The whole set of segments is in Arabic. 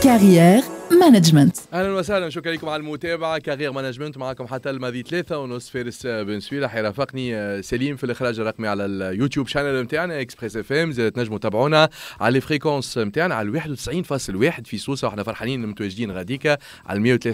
carrière مانجمنت اهلا وسهلا شكرا لكم على المتابعه كارير مانجمنت معكم حتى الماضي ثلاثة ونص فارس بن سوي حيرافقني آه، سليم في الاخراج الرقمي على اليوتيوب شانل نتاعنا اكسبريس اف ام زاد تنجموا تابعونا على الفريكونس نتاعنا على 91.1 في سوسه واحنا فرحانين متواجدين غاديكا على 103.6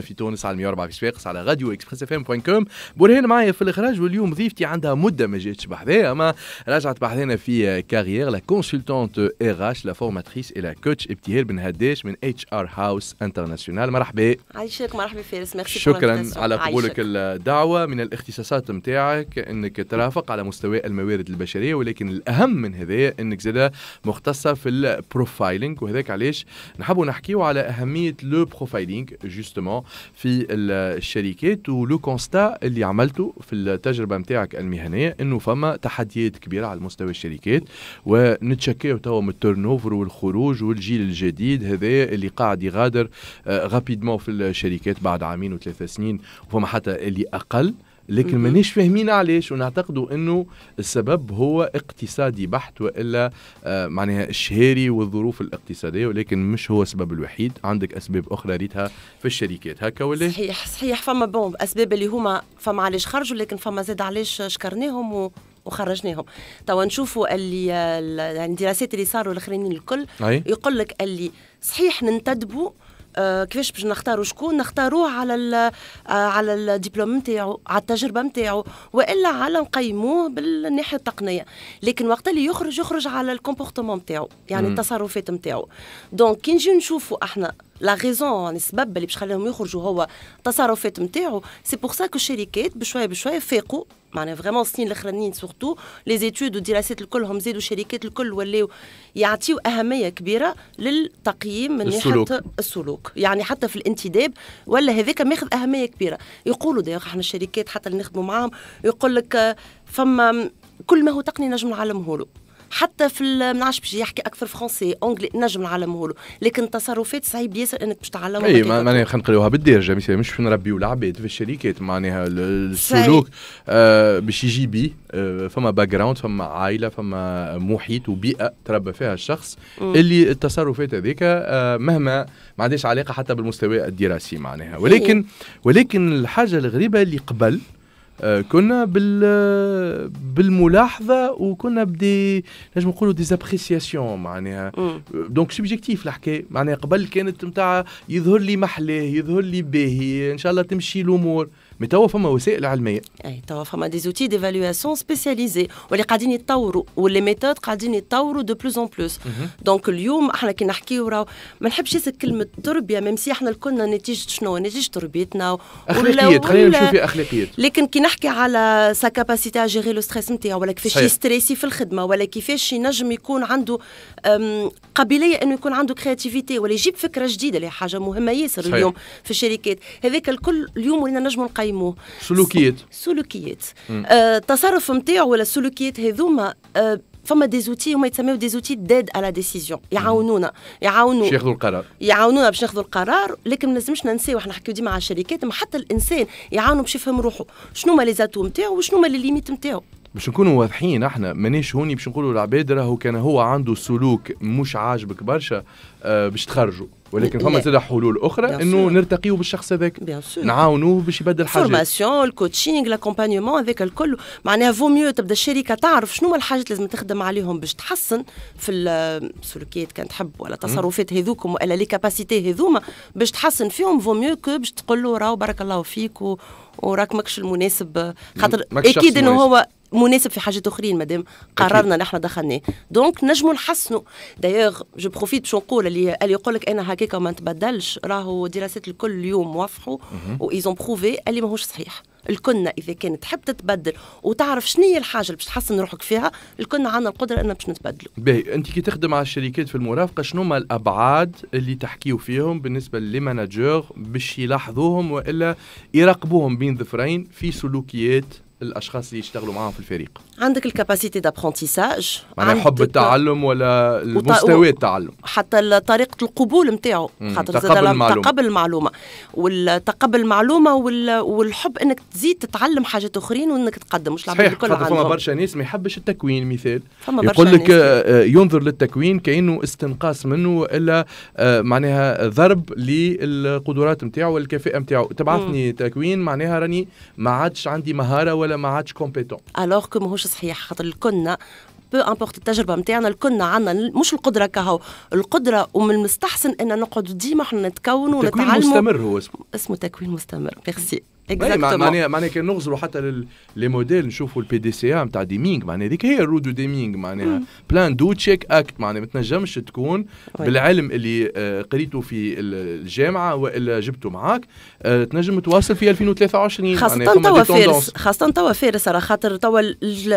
في تونس على 104 في صفاقس على راديو اكسبريس اف ام بوان كوم برهان معايا في الاخراج واليوم ضيفتي عندها مده ما جاتش بحذايا اما رجعت بحذانا في كارير لا كونسلتونت ار اتش لا فورماتريس اي لا كوتش ابتهال بن هداش من اتش ار هاو هاوس انترناسيونال مرحبا عايشك مرحبا فارس ميرسي شكرا على قبولك الدعوه من الاختصاصات نتاعك انك ترافق على مستوى الموارد البشريه ولكن الاهم من هذا انك زاده مختصه في البروفايلينغ وهذاك علاش نحبوا نحكيو على اهميه لو بروفايلينغ جوستومون في الشركات ولو كونستا اللي عملته في التجربه نتاعك المهنيه انه فما تحديات كبيره على مستوى الشركات ونتشكيو توا من التيرن اوفر والخروج والجيل الجديد هذا اللي قاعد يغير يغادر غابيدمون آه، في الشركات بعد عامين وثلاثة سنين وفما حتى اللي أقل لكن مانيش فاهمين علاش ونعتقدوا انه السبب هو اقتصادي بحت والا آه معناها الشهاري والظروف الاقتصاديه ولكن مش هو السبب الوحيد عندك اسباب اخرى ريتها في الشركات هكا ولا صحيح صحيح فما بون اسباب اللي هما فما علاش خرجوا لكن فما زاد علاش شكرناهم و... وخرجناهم توا نشوفوا اللي آه، يعني الدراسات اللي صاروا الاخرين الكل يقول لك اللي صحيح ننتدبوا آه كيفاش باش نختاروا شكون نختاروه على الـ آه على الدبلوم نتاعو على التجربه نتاعو والا على نقيموه بالناحيه التقنيه لكن وقت اللي يخرج يخرج على الكومبورتمون نتاعو يعني مم. التصرفات نتاعو دونك كي نجي نشوفوا احنا لا غيزون يعني السبب اللي باش خليهم يخرجوا هو التصرفات نتاعو سي بور سا كو الشركات بشويه بشويه فاقوا معناها فريمون السنين الاخرانيين سورتو لي زيتود ودراسات الكلهم زادوا شركات الكل ولاو يعطيو اهميه كبيره للتقييم من ناحيه السلوك يعني حتى في الانتداب ولا هذاك ماخذ اهميه كبيره يقولوا دايوغ احنا الشركات حتى اللي نخدموا معاهم يقول لك فما كل ما هو تقني نجم نعلمه له حتى في ما نعرفش باش يحكي اكثر فرونسي اونجلي نجم نعلمه له لكن التصرفات صعيب ياسر انك باش تعلمه اي معناها خلينا نقولوها بالدارجه مش نربيو العباد في الشركات معناها السلوك آه باش يجي بي آه فما باك جراوند فما عائله فما محيط وبيئه تربى فيها الشخص اللي التصرفات هذيك آه مهما ما عندهاش علاقه حتى بالمستوى الدراسي معناها ولكن ولكن الحاجه الغريبه اللي قبل آه، كنا بال بالملاحظه وكنا بدي نجم نقولوا ديزابريسياسيون معناها دونك سوبجيكتيف الحكايه معناها قبل كانت نتاع يظهر لي محلاه يظهر لي باهي ان شاء الله تمشي الامور مي توا فما وسائل علميه اي توا فما دي زوتي ديفالواسيون سبيسياليزي واللي قاعدين يتطوروا واللي ميثود قاعدين يتطوروا دو بلوز اون بلوس دونك اليوم احنا كي نحكيو راه ما نحبش ياسر كلمه تربيه ميم سي احنا الكلنا نتيجه شنو نتيجه تربيتنا اخلاقيات خلينا نشوف في اخلاقيات لكن كي نحكي على سا كاباسيتي ا جيري لو ستريس نتاعو ولا كيفاش يستريسي في الخدمه ولا كيفاش ينجم يكون عنده قابليه انه يكون عنده كرياتيفيتي ولا يجيب فكره جديده اللي حاجه مهمه ياسر اليوم في الشركات هذاك الكل اليوم ولينا نجموا نقيموا نقيموا سلوكيات سلوكيات آه، التصرف نتاعو ولا السلوكيات هذوما آه، فما دي زوتي هما يتسموا دي زوتي ديد على ديسيزيون يعاونونا يعاونو باش ياخذوا القرار يعاونونا باش ناخذوا القرار لكن ما لازمش ننساو احنا نحكيو ديما على الشركات ما حتى الانسان يعاونو باش يفهم روحه شنو هما لي زاتو نتاعو وشنو هما لي ليميت نتاعو باش نكونوا واضحين احنا مانيش هوني باش نقولوا العباد راهو كان هو عنده سلوك مش عاجبك برشا آه باش تخرجوا ولكن فما زاد إيه. حلول اخرى انه نرتقيو بالشخص هذاك نعاونوه باش يبدل حاجه فورماسيون الكوتشينغ لاكومبانيومون هذاك الكل معناها فو ميو تبدا الشركه تعرف شنو الحاجات لازم تخدم عليهم باش تحسن في السلوكيات كان تحب ولا تصرفات هذوكم ولا لي كاباسيتي هذوما باش تحسن فيهم فو ميو كو باش تقول له راهو بارك الله فيك و... وراك ماكش المناسب خاطر اكيد انه هو مناسب في حاجات اخرين مادام قررنا نحن دخلناه دونك نجموا نحسنوا دايوغ جو بروفيت باش نقول اللي اللي يقول لك انا هكاك ما نتبدلش راهو دراسات الكل اليوم وافقوا وايزون بروفي اللي ماهوش صحيح الكلنا اذا كانت تحب تتبدل وتعرف شنو هي الحاجه اللي باش تحسن روحك فيها الكلنا عندنا القدره ان باش نتبدلوا باهي انت كي تخدم على الشركات في المرافقه شنو هما الابعاد اللي تحكيو فيهم بالنسبه للمانجور باش يلاحظوهم والا يراقبوهم بين ظفرين في سلوكيات الاشخاص اللي يشتغلوا معاهم في الفريق عندك الكاباسيتي دابرونتيساج معناها حب التعلم ولا مستوى التعلم حتى طريقه القبول نتاعو خاطر تقبل المعلومه تقبل المعلومه والتقبل المعلومه والحب انك تزيد تتعلم حاجات اخرين وانك تقدم مش لعبه الكل عندهم فما برشا ناس ما يحبش التكوين مثال يقول لك آه، آه، ينظر للتكوين كانه استنقاص منه الا آه، معناها ضرب للقدرات نتاعو والكفاءه نتاعو تبعثني تكوين معناها راني ما عادش عندي مهاره ولا ولا ما عادش كومبيتون الوغ كو ماهوش صحيح خاطر كنا بو امبورت التجربه نتاعنا كنا عندنا مش القدره كهو القدره ومن المستحسن ان نقعد ديما احنا نتكون ونتعلم تكوين مستمر هو اسمه اسمه تكوين مستمر ميرسي معناها معناها كان نغزروا حتى لي موديل نشوفوا البي دي سي ا نتاع ديمينغ معناها هذيك هي الرو دو ديمينغ معناها بلان دو تشيك اكت معناها ما تنجمش تكون بالعلم اللي آه، قريته في الجامعه والا جبته معاك آه، تنجم تواصل في 2023 خاصه توا فارس خاصه توا فارس على خاطر توا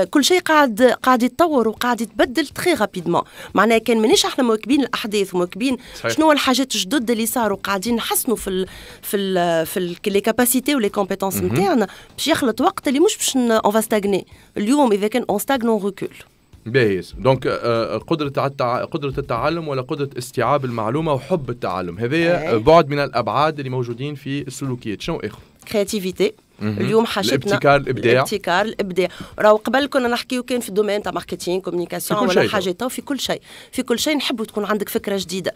كل شيء قاعد قاعد يتطور وقاعد يتبدل تخي رابيدمون معناها كان مانيش احنا مواكبين الاحداث ومواكبين شنو الحاجات الجدد اللي صاروا قاعدين نحسنوا في الـ في الـ في لي كاباسيتي ولي كومبيتونس نتاعنا باش يخلط وقت اللي مش باش اون فا ستاغني اليوم اذا كان اون ستاغن اون ريكول باهيس دونك قدرة التع... قدرة التعلم ولا قدرة استيعاب المعلومة وحب التعلم هذايا إيه. آه، بعد من الأبعاد اللي موجودين في السلوكيات شنو آخر؟ كرياتيفيتي mhm. اليوم حاشتنا الابتكار الابداع الابتكار الابداع راهو قبل كنا نحكيو كان في الدومين تاع ماركتينغ كوميونيكاسيون ولا حاجه تو في كل شيء في كل شيء نحبوا تكون عندك فكره جديده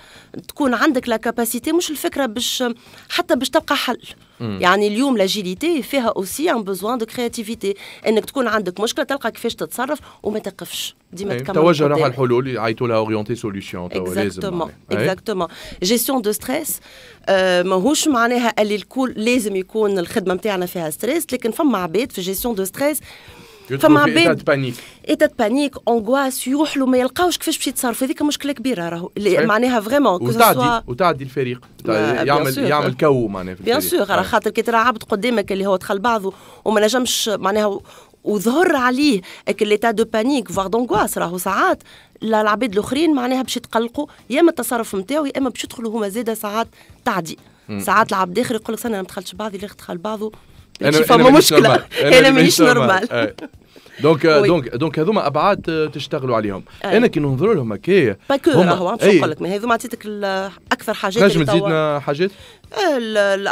تكون عندك لا كاباسيتي مش الفكره باش حتى باش تلقى حل يعني اليوم لاجيليتي فيها اوسي ان بوزوان دو كرياتيفيتي انك تكون عندك مشكله تلقى كيفاش تتصرف وما تقفش ديما تكمل توجه نحو الحلول عيطوا لها اورينتي سوليسيون اكزاكتومون اكزاكتومون جيستيون دو ستريس ماهوش معناها اللي الكل لازم يكون الخدمه نتاعنا فيها ستريس لكن فما عباد في جيستيون دو ستريس فما عباد ايتا بانيك بانيك انغواس يروحوا ما يلقاوش كيفاش باش يتصرفوا هذيك مشكله كبيره راهو معناها فريمون وتعدي وتعدي الفريق يعمل يعمل كو معناها بيان سور آه. خاطر كي ترى عبد قدامك اللي هو دخل بعضه وما نجمش معناها وظهر عليه ليتا دو بانيك فوار دونغواس راهو ساعات العباد الاخرين معناها باش يتقلقوا يا اما التصرف نتاعو يا اما باش يدخلوا هما زاده ساعات تعدي ساعات العبد اخر يقول لك انا ما دخلتش بعضي اللي دخل بعضه Ci fa molto muscola. È una dimensione دونك دونك دونك هذوما ابعاد آه، تشتغلوا عليهم انا كي ننظروا لهم هكايا باكو راهو باش نقول لك هذوما عطيتك اكثر حاجات نجم تزيدنا حاجات آه،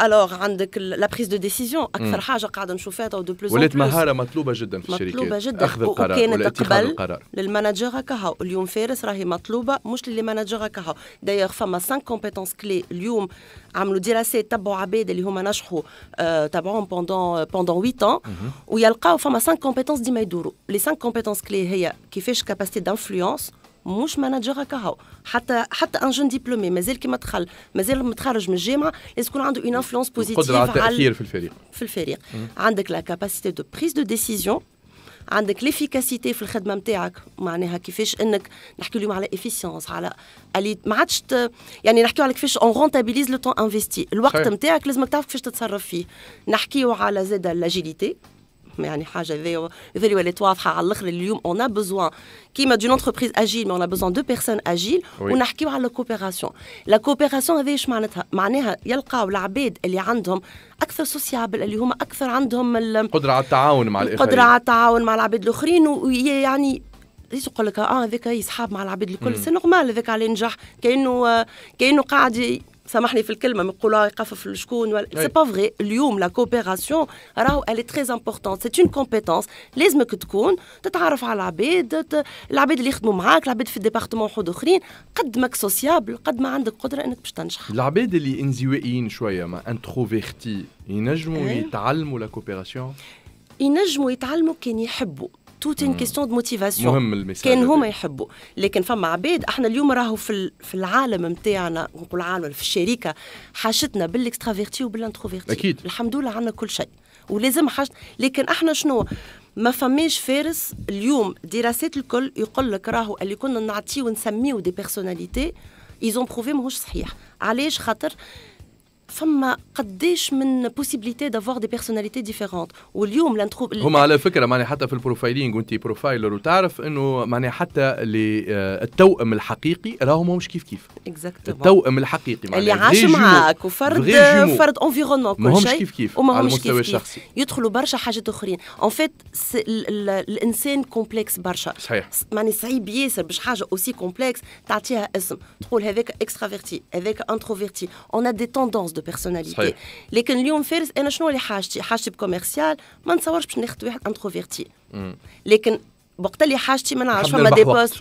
الوغ عندك لا بريز دو ديسيزيون اكثر حاجه قاعده نشوفها تو دو بلوس ولات مهاره مطلوبه جدا في الشركات مطلوبه جدا اخذ القرار وكانت قبل للمانجر هكا اليوم فارس راهي مطلوبه مش للمانجر هكاهو دايوغ فما 5 كومبيتونس كلي اليوم عملوا دراسات تبعوا عباد اللي هما نجحوا تبعوهم بوندون بوندون 8 ans ويلقاو فما 5 كومبيتونس ديما ما يدوروا لي سان كومبيتونس كلي هي كيفاش كاباسيتي دانفلونس مش مانجر هكا هو حتى حتى ان جون ديبلومي مازال كيما دخل مازال متخرج من الجامعه لازم يكون عنده اون انفلونس بوزيتيف قدره على التاثير في الفريق في الفريق عندك لا كاباسيتي دو بريز دو ديسيزيون عندك ليفيكاسيتي في الخدمه نتاعك معناها كيفاش انك نحكي اليوم على افيسيونس على ما عادش يعني نحكيو على كيفاش اون رونتابيليز لو تون انفيستي الوقت نتاعك لازمك تعرف كيفاش تتصرف فيه نحكيو على زاده لاجيليتي يعني حاجه ذي ذي ولات واضحه على الاخر اليوم اون ا بوزوان كيما دون انتربريز اجيل مي اون ا بوزوان دو بيرسون اجيل ونحكيو على الكوبيراسيون لا كوبيراسيون هذه اش معناتها معناها يلقاو العباد اللي عندهم اكثر سوسيابل اللي هما اكثر عندهم القدره على التعاون مع الاخرين القدره على التعاون مع العباد الاخرين ويعني ليش يقول لك اه هذاك يصحاب مع العباد الكل سي نورمال هذاك على نجح كانه كانه قاعد سامحني في الكلمه يقولوا يقفف شكون ولا سي با فغي اليوم لا كوبيراسيون راهو الي تري امبورطون سي اون كومبيتونس لازمك تكون تتعرف على العباد العباد اللي يخدموا معاك العباد في الديبارتمون وحود اخرين قد ماك سوسيابل قد ما عندك قدره انك باش تنجح العباد اللي انزوائيين شويه ما انتروفيرتي إيه. ينجموا يتعلموا لا كوبيراسيون ينجموا يتعلموا كان يحبوا توت ان كيستيون دو موتيفاسيون مهم المثال كان هما يحبوا لكن فما عباد احنا اليوم راهو في في العالم نتاعنا نقول عالم في الشركه حاجتنا بالاكسترافيرتي وبالانتروفيرتي اكيد الحمد لله عندنا كل شيء ولازم حاجة لكن احنا شنو ما فماش فارس اليوم دراسات الكل يقول لك راهو اللي كنا نعطيه ونسميه دي بيرسوناليتي ايزون بروفي ماهوش صحيح علاش خاطر فما قديش من بوسيبيليتي دافوار دي بيرسوناليتي ديفيرونت واليوم لنتخوب هما على فكره معناها حتى في البروفايلينغ وانت بروفايلر وتعرف انه معناها حتى اللي آه، التوأم الحقيقي راهم مش كيف كيف اكزاكتومون التوأم الحقيقي اللي عاش معاك وفرد فرد انفيرونمون كل شيء كيف كيف على المستوى الشخصي يدخلوا برشا حاجات اخرين اون فيت الانسان كومبلكس برشا صحيح معناها صعيب ياسر باش حاجه اوسي كومبلكس تعطيها اسم تقول هذاك اكسترافيرتي هذاك انتروفيرتي اون ا دي توندونس de personnalité لكن اليوم فارس انا شنو اللي حاجتي حاجتي بكوميرسيال ما نتصورش باش ناخذ واحد انتروفيرتي لكن وقت اللي حاجتي ما نعرفش فما دي بوست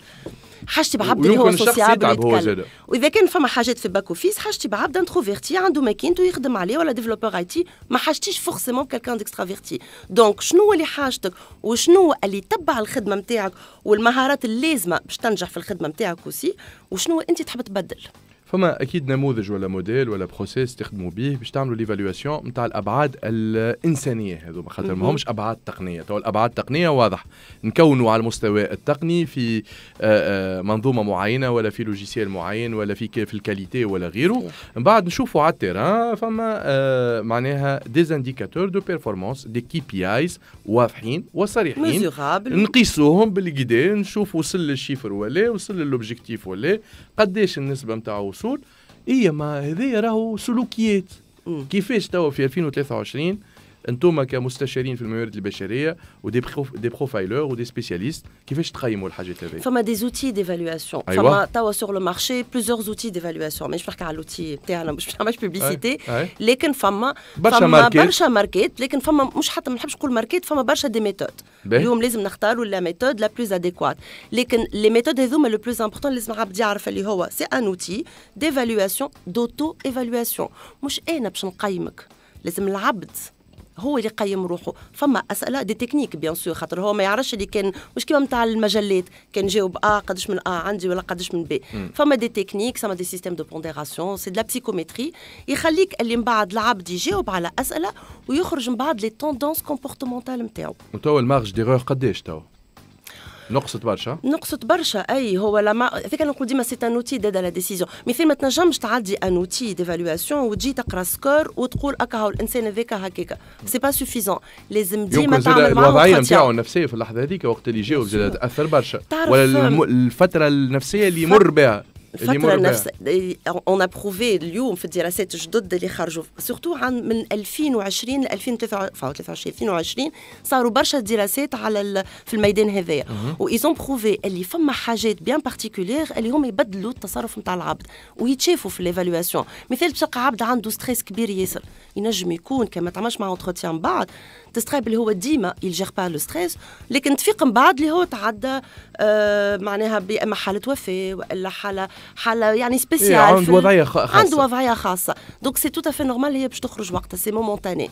حاجتي بعبد اللي هو سوسيابل يتكلم واذا كان فما حاجات في باك اوفيس حاجتي بعبد انتروفيرتي عنده ماكينته يخدم عليه ولا ديفلوبور اي تي ما حاجتيش فورسيمون كالكان ديكسترافيرتي دونك شنو اللي حاجتك وشنو اللي تبع الخدمه نتاعك والمهارات اللازمه باش تنجح في الخدمه نتاعك اوسي وشنو انت تحب تبدل فما اكيد نموذج ولا موديل ولا بروسيس تخدموا به باش تعملوا ليفالواسيون نتاع الابعاد الانسانيه هذوما خاطر ماهمش ابعاد تقنيه تو الابعاد التقنيه واضح نكونوا على المستوى التقني في آه، آه، منظومه معينه ولا في لوجيسيال معين ولا في في الكاليتي ولا غيره من بعد نشوفوا على التيران فما آه، معناها ديزانديكاتور دو بيرفورمانس دي كي بي ايز واضحين وصريحين نقيسوهم بالقدا نشوف وصل للشيفر ولا وصل للوبجيكتيف ولا قداش النسبه نتاعو الوصول هي إيه ما هذايا راهو سلوكيات كيفاش توا في 2023 انتم كمستشارين في الموارد البشريه ودي بروف دي بروفايلور ودي سبيسياليست كيفاش تقيموا الحاجات هذه فما دي زوتي ديفالواسيون أيوة. فما توا سور لو مارشي بلوزور زوتي ديفالواسيون مانيش نحكي على لوتي تاعنا مش نعملش بوبليسيتي لكن فما برشا ماركات برشا ماركات لكن فما مش حتى ما نحبش نقول ماركات فما برشا دي ميثود اليوم لازم نختاروا لا ميثود لا بلوز اديكوات لكن لي ميثود هذوما لو بلوز امبورطون لازم عبد يعرف اللي هو سي ان اوتي ديفالواسيون دوتو ايفالواسيون مش انا باش نقيمك لازم العبد هو اللي يقيم روحه فما اسئله دي تكنيك بيان سور خاطر هو ما يعرفش اللي كان مش كيما نتاع المجلات كان جاوب اه قداش من اه عندي ولا قداش من بي فما دي تكنيك سما دي سيستيم دو بونديراسيون سي دو لا بسيكومتري يخليك اللي من بعد العبد يجاوب على اسئله ويخرج من بعد لي توندونس كومبورتمونتال نتاعو وتوا المارج ديغور قداش توا نقصت برشا نقصت برشا اي هو لما انا نقول ديما سيت ان اوتي دادا لا ديسيزيون مثل ما تنجمش تعدي ان اوتي ديفالواسيون وتجي تقرا سكور وتقول اكا هو الانسان هذاك هكاك سي با سوفيزون لازم ديما تعمل معاه الوضعيه نتاعو النفسيه في اللحظه هذيك وقت اللي جاو تاثر برشا ولا الفتره النفسيه اللي يمر بها الفتره نفسها اون ابروفي اليوم في الدراسات الجدد اللي خرجوا سورتو عن من 2020 ل 2023 2020 صاروا برشا دراسات على في الميدان هذايا وإيزون بروفي اللي فما حاجات بيان بارتيكولير اللي هم يبدلوا التصرف نتاع العبد ويتشافوا في ليفالواسيون مثال تلقى عبد عنده ستريس كبير ياسر ينجم يكون كما تعملش مع اونتروتيان بعد تستغرب اللي هو ديما يلجير با لو ستريس لكن تفيق من بعد اللي هو تعدى آه معناها اما حاله وفاه والا حاله حاله يعني سبيسيال إيه، عنده وضعيه خاصه عنده وضعيه خاصه دونك سي توت افي نورمال هي باش تخرج وقتها سي مومونتاني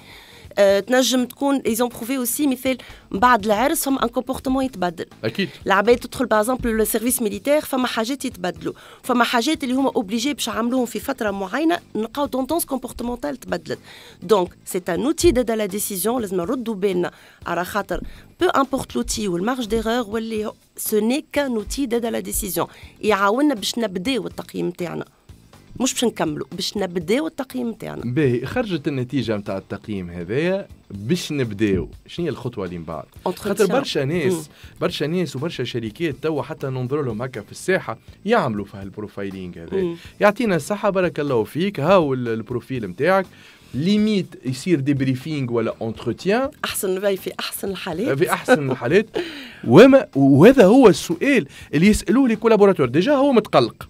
آه، تنجم تكون ايزون بروفي اوسي مثال من بعد العرس فما ان كومبورتمون يتبدل اكيد العباد تدخل باغ السيرفيس ميليتير فما حاجات يتبدلوا فما حاجات اللي هما اوبليجي باش عملوهم في فتره معينه نلقاو توندونس كومبورتمونتال تبدلت دونك سي ان اوتي دادا لا ديسيزيون لازم نردوا بالنا على خاطر بو امبورت لوتي والمارج ديغور واللي سو ني كان اوتي دادا لا ديسيزيون يعاوننا باش نبداو التقييم تاعنا مش باش نكملوا باش نبداو التقييم تاعنا باهي خرجت النتيجه نتاع التقييم هذايا باش نبداو شنو هي الخطوه اللي من بعد خاطر برشا ناس برشا ناس وبرشا شركات توا حتى ننظر لهم هكا في الساحه يعملوا في هالبروفايلينغ هذا يعطينا الصحه بارك الله فيك هاو البروفيل نتاعك ليميت يصير ديبريفينغ ولا اونتروتيان احسن في احسن الحالات في احسن الحالات وما وهذا هو السؤال اللي يسالوه لي كولابوراتور ديجا هو متقلق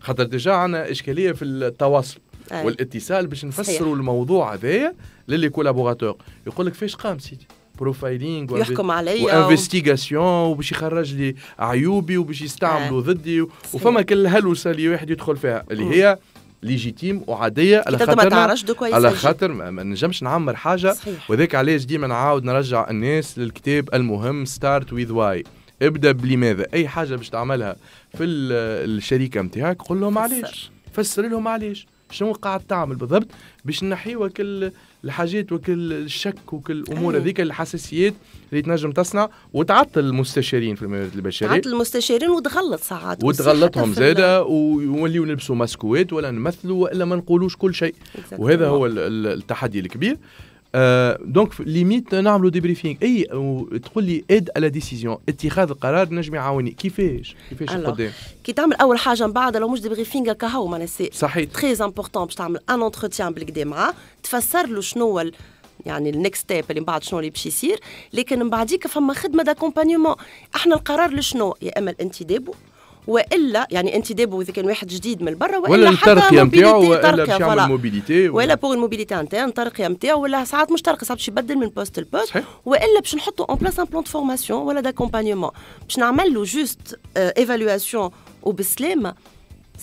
خاطر ديجا عندنا اشكاليه في التواصل أي. والاتصال باش نفسروا الموضوع هذايا للي كولابوراتور يقول لك فاش قام سيدي بروفايلينغ يحكم عليا وانفستيغاسيون وباش يخرج لي عيوبي وباش يستعملوا ضدي وفما كل هلوسه اللي واحد يدخل فيها اللي هي ليجيتيم وعاديه على خاطر ما على خاطر ما نجمش نعمر حاجه صحيح. وذاك علاش ديما نعاود نرجع الناس للكتاب المهم ستارت ويز واي ابدا بلماذا اي حاجه باش تعملها في الشركه نتاعك قول لهم علاش فسر لهم علاش شنو قاعد تعمل بالضبط باش نحيوا كل الحاجات وكل الشك وكل الامور أيوه. هذيك الحساسيات اللي تنجم تصنع وتعطل المستشارين في الموارد البشريه تعطل المستشارين وتغلط ساعات وتغلطهم زاده ويوليو نلبسوا ماسكوات ولا نمثلوا والا ما نقولوش كل شيء وهذا هو التحدي الكبير دونك ليميت نعملوا ديبريفينغ اي تقول لي اد على ديسيزيون اتخاذ القرار نجم يعاوني كيفاش كيفاش قدام كي تعمل اول حاجه من بعد لو مش ديبريفينغ كهو معناها سي صحيح تري امبورطون باش تعمل ان انتروتيان بالكدا معاه تفسر له شنو يعني النكست ستيب اللي من بعد شنو اللي باش يصير لكن من بعديك فما خدمه داكومبانيومون احنا القرار لشنو يا اما الانتداب والا يعني انتدابه اذا كان واحد جديد من برا والا ولا الترقيه نتاعو ولا باش يعمل موبيليتي ولا بوغ الموبيليتي انترن الترقيه نتاعو ولا ساعات مش ساعات باش يبدل من بوست لبوست والا باش نحطو اون بلاس ان بلان دو فورماسيون ولا داكومبانيمون باش نعمل له جوست ايفالواسيون وبالسلامه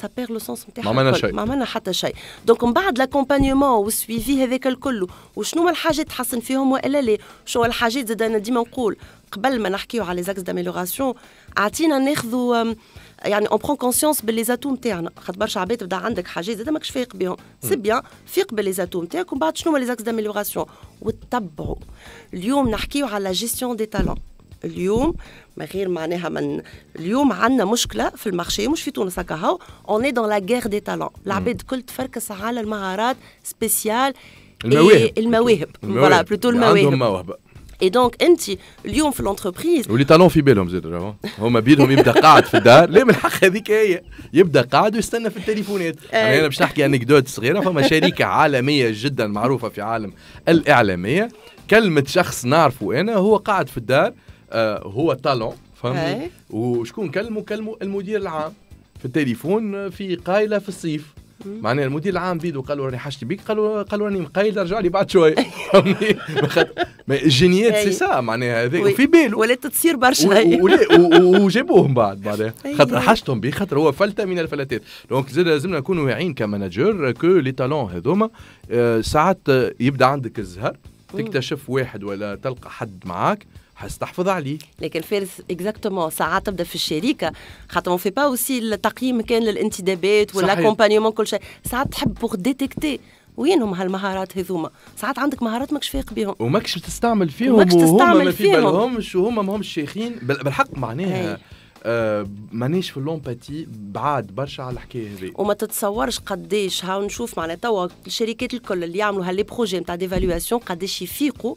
سا بيغ لو سونس نتاعها ما عملنا شيء ما عملنا حتى شيء دونك من بعد لاكومبانيومون والسويفي هذاك الكل وشنو هما الحاجات تحسن فيهم والا لا شنو الحاجات زاد انا ديما نقول قبل ما نحكيو على زاكس داميلوراسيون عطينا ناخذوا يعني اون برون كونسيونس باللي زاتو نتاعنا خاطر برشا عباد تبدا عندك حاجات زاد ماكش فايق بهم سي بيان فيق باللي زاتو نتاعك ومن بعد شنو هما لي زاكس داميلوراسيون وتبعوا اليوم نحكيو على جيستيون دي تالون اليوم من غير معناها من اليوم عندنا مشكله في المارشي مش في تونس هكا هو اون اي دون لا غير دي تالون العباد الكل تفركس على المهارات سبيسيال المواهب المواهب فوالا بلوتو المواهب عندهم موهبه اي دونك انت اليوم في لونتربريز ولي تالون في بالهم زاد هما بيدهم يبدا قاعد في الدار لا من الحق هذيك هي يبدا قاعد ويستنى في التليفونات آه. يعني انا باش نحكي انكدوت صغيره فما شركه عالميه جدا معروفه في عالم الاعلاميه كلمه شخص نعرفه انا هو قاعد في الدار آه، هو طالون فهمني وشكون كلمه كلمه المدير العام في التليفون في قايله في الصيف معناها المدير العام بيدو قال له راني حاجتي بيك قالوا قالوا راني مقايل رجع لي بعد شوي فهمني الجينيات سي سا معناها هذاك في باله ولات تصير برشا وجابوهم بعد معناها خاطر حاجتهم بيه خاطر هو فلته من الفلتات دونك زاد لازمنا نكونوا واعيين كمانجر كو لي تالون هذوما آه، ساعات يبدا عندك الزهر تكتشف واحد ولا تلقى حد معاك حستحفظ عليه لكن فارس اكزاكتومون ساعات تبدا في الشركه خاطر اون في با اوسي التقييم كان للانتدابات والاكومبانيمون كل شيء ساعات تحب بوغ ديتيكتي وينهم هالمهارات هذوما ساعات عندك مهارات ماكش فايق بهم وماكش تستعمل فيهم وماكش تستعمل ما في بالهمش وهما ماهمش شيخين بالحق معناها آه مانيش في اللومباتي بعاد برشا على الحكايه هذه وما تتصورش قداش هاو نشوف معناها توا الشركات الكل اللي يعملوا هاللي بروجي نتاع ديفالواسيون قداش يفيقوا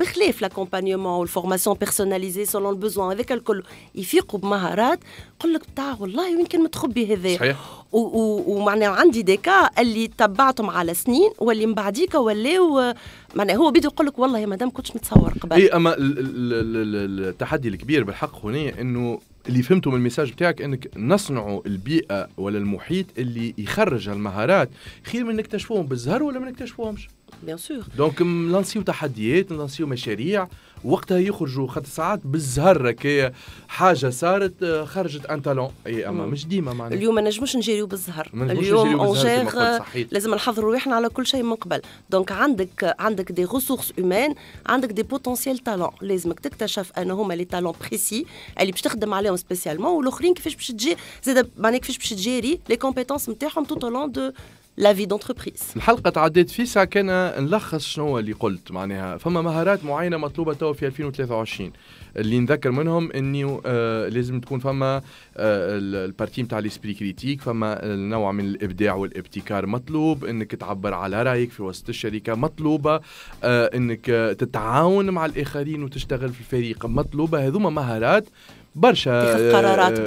بخلاف لاكومبانيومون والفورماسيون بيرسوناليزي سولون البوزوان هذاك الكل يفيقوا بمهارات يقول لك بتاع والله وين كان متخبي هذا صحيح ومعناها عندي ديكا اللي تبعتهم على سنين واللي من بعديك ولاو معناها هو بده يقول لك والله يا مدام كنتش متصور قبل اي اما التحدي الكبير بالحق هنا انه اللي فهمته من الميساج بتاعك انك نصنعوا البيئه ولا المحيط اللي يخرج المهارات خير من نكتشفوهم بالزهر ولا ما نكتشفوهمش بيان سور دونك نلانسيو تحديات نلانسيو مشاريع وقتها يخرجوا خاطر ساعات بالزهر كي حاجه صارت آه، خرجت ان تالون اي اما مش ديما معناها اليوم ما نجموش نجريو بالزهر اليوم اونجير آه، لازم نحضروا روحنا على كل شيء من قبل دونك عندك عندك دي ريسورس أمان عندك دي بوتونسييل تالون لازمك تكتشف انه هما لي تالون بريسي اللي باش تخدم عليهم سبيسيالمون والاخرين كيفاش باش تجي زاد معناها كيفاش باش تجيري لي كومبيتونس نتاعهم تو اولون دو لا في دونتربريز الحلقه تعديت فيسع كان نلخص شنو اللي قلت معناها فما مهارات معينه مطلوبه توا في 2023 اللي نذكر منهم اني آه لازم تكون فما آه البارتي نتاع ليسبري كريتيك فما نوع من الابداع والابتكار مطلوب انك تعبر على رايك في وسط الشركه مطلوبه آه انك تتعاون مع الاخرين وتشتغل في الفريق مطلوبه هذوما مهارات برشا آه، قرارات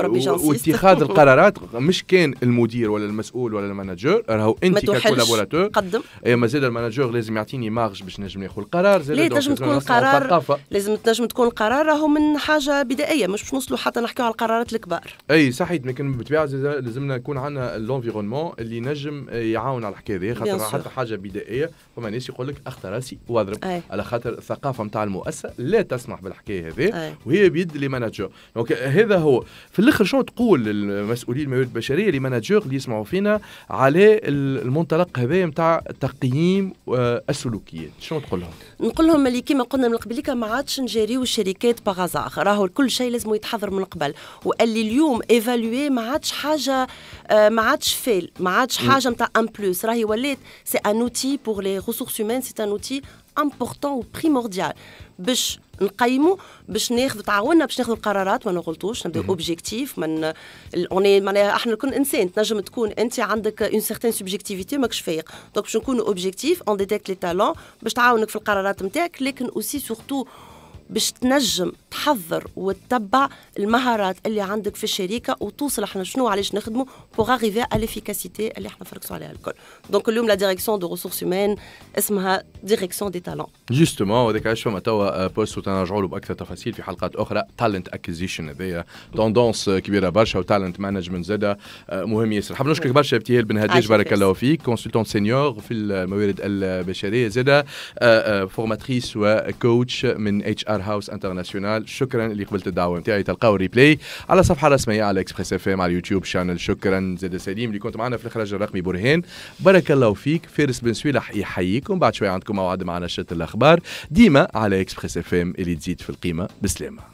واتخاذ القرارات مش كان المدير ولا المسؤول ولا المانجور راهو انت ككولابوراتور قدم إيه، مازال المانجور لازم يعطيني مارج باش نجم ناخذ القرار زاد لازم تكون القرار لازم تنجم تكون القرار راهو من حاجه بدائيه مش باش نوصلوا حتى نحكيو على القرارات الكبار اي صحيح لكن بالطبيعه لازمنا يكون عندنا الانفيرونمون اللي نجم آه، يعاون على الحكايه هذه خاطر حتى حاجه بدائيه فما ناس يقول لك اخت راسي واضرب على خاطر الثقافه نتاع المؤسسه لا تسمح بالحكايه هذه وهي بيد لي دونك هذا هو في الاخر شنو تقول للمسؤولين الموارد البشريه لماناجور اللي يسمعوا فينا على المنطلق هذا نتاع تقييم آه، السلوكيات شنو تقول لهم؟ نقول لهم اللي كيما قلنا من قبل ما عادش نجاريو الشركات باغازاغ راهو كل شيء لازم يتحضر من قبل واللي اليوم ايفالوي ما عادش حاجه آه، ما عادش فيل ما عادش حاجه نتاع ان بلوس راهي ولات سي ان اوتي بور لي ريسورس هيومان سي ان اوتي امبورتون وبريمورديال باش نقيموا باش ناخذ تعاوننا باش ناخذ القرارات ما نغلطوش نبدا اوبجيكتيف من اوني معناها احنا كل انسان تنجم تكون انت عندك اون سيغتان سوبجيكتيفيتي ماكش فايق دونك باش نكونوا اوبجيكتيف اون ديتيكت لي تالون باش تعاونك في القرارات نتاعك لكن اوسي سورتو باش تنجم تحضر وتتبع المهارات اللي عندك في الشركه وتوصل احنا شنو علاش نخدموا بوغ اغيفي على الافيكاسيتي اللي احنا فركسوا عليها الكل دونك اليوم لا ديريكسيون دو ريسورس هومان اسمها ديريكسيون دي تالون جوستومون هذاك علاش فما توا بوست وتنرجعوا له باكثر تفاصيل في حلقات اخرى تالنت اكوزيشن هذايا توندونس كبيره برشا وتالنت مانجمنت زاده مهم ياسر حاب نشكرك برشا ابتهال بن هديج بارك الله فيك كونسلتون سينيور في الموارد البشريه زاده فورماتريس وكوتش من اتش ار ستار هاوس انترناسيونال شكرا اللي قبلت الدعوه نتاعي تلقاو ريبلاي على صفحه رسميه على اكسبريس اف ام على اليوتيوب شانل شكرا زيد سليم اللي كنت معنا في الاخراج الرقمي برهان بارك الله فيك فارس بن سويلح يحييكم بعد شويه عندكم موعد مع نشره الاخبار ديما على اكسبريس اف ام اللي تزيد في القيمه بسلامه